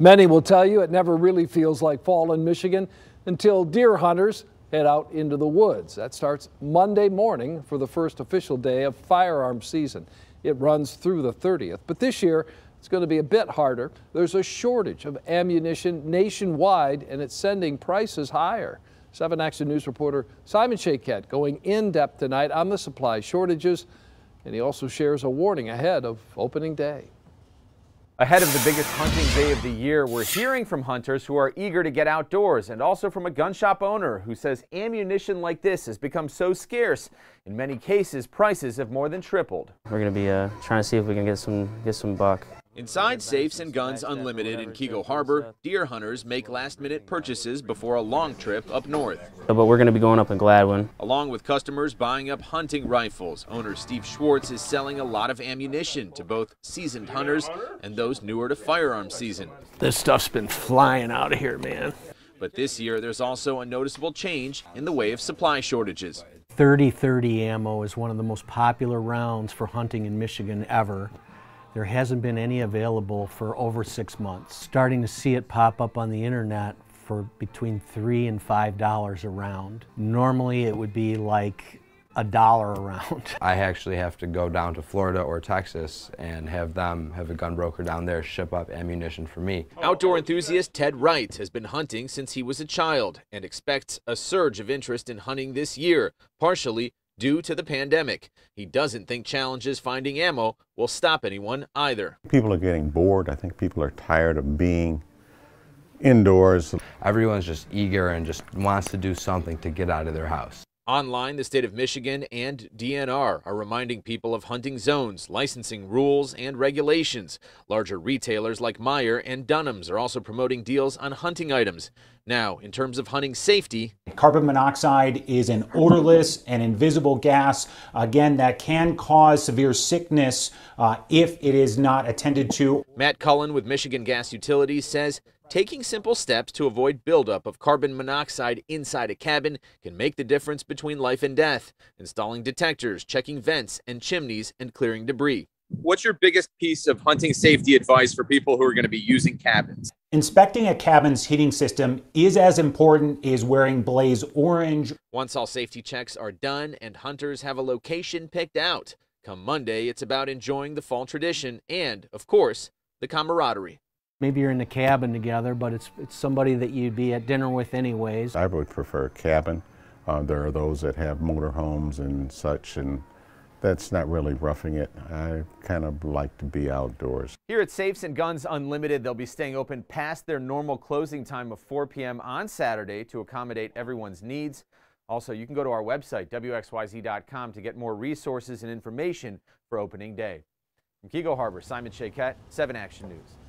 Many will tell you it never really feels like fall in Michigan until deer hunters head out into the woods. That starts Monday morning for the first official day of firearm season. It runs through the 30th, but this year it's going to be a bit harder. There's a shortage of ammunition nationwide and it's sending prices higher. 7 Action News reporter Simon Shaket going in depth tonight on the supply shortages and he also shares a warning ahead of opening day. Ahead of the biggest hunting day of the year, we're hearing from hunters who are eager to get outdoors and also from a gun shop owner who says ammunition like this has become so scarce. In many cases, prices have more than tripled. We're going to be uh, trying to see if we can get some, get some buck. Inside Safes and Guns Unlimited in Kego Harbor, deer hunters make last-minute purchases before a long trip up north. But we're going to be going up in Gladwin. Along with customers buying up hunting rifles, owner Steve Schwartz is selling a lot of ammunition to both seasoned hunters and those newer to firearm season. This stuff's been flying out of here, man. But this year, there's also a noticeable change in the way of supply shortages. 30-30 ammo is one of the most popular rounds for hunting in Michigan ever. There hasn't been any available for over six months. Starting to see it pop up on the internet for between three and five dollars a round. Normally it would be like a dollar around. I actually have to go down to Florida or Texas and have them have a gun broker down there ship up ammunition for me. Outdoor enthusiast Ted Wright has been hunting since he was a child and expects a surge of interest in hunting this year, partially due to the pandemic. He doesn't think challenges finding ammo will stop anyone either. People are getting bored. I think people are tired of being indoors. Everyone's just eager and just wants to do something to get out of their house. Online, the state of Michigan and DNR are reminding people of hunting zones, licensing rules, and regulations. Larger retailers like Meyer and Dunham's are also promoting deals on hunting items. Now, in terms of hunting safety, carbon monoxide is an odorless and invisible gas, again, that can cause severe sickness uh, if it is not attended to. Matt Cullen with Michigan Gas Utilities says Taking simple steps to avoid buildup of carbon monoxide inside a cabin can make the difference between life and death. Installing detectors, checking vents and chimneys, and clearing debris. What's your biggest piece of hunting safety advice for people who are going to be using cabins? Inspecting a cabin's heating system is as important as wearing blaze orange. Once all safety checks are done and hunters have a location picked out, come Monday, it's about enjoying the fall tradition and, of course, the camaraderie. Maybe you're in the cabin together, but it's, it's somebody that you'd be at dinner with anyways. I would prefer a cabin. Uh, there are those that have motorhomes and such, and that's not really roughing it. I kind of like to be outdoors. Here at Safes and Guns Unlimited, they'll be staying open past their normal closing time of 4 p.m. on Saturday to accommodate everyone's needs. Also, you can go to our website, WXYZ.com, to get more resources and information for opening day. From Kego Harbor, Simon Shaquette, 7 Action News.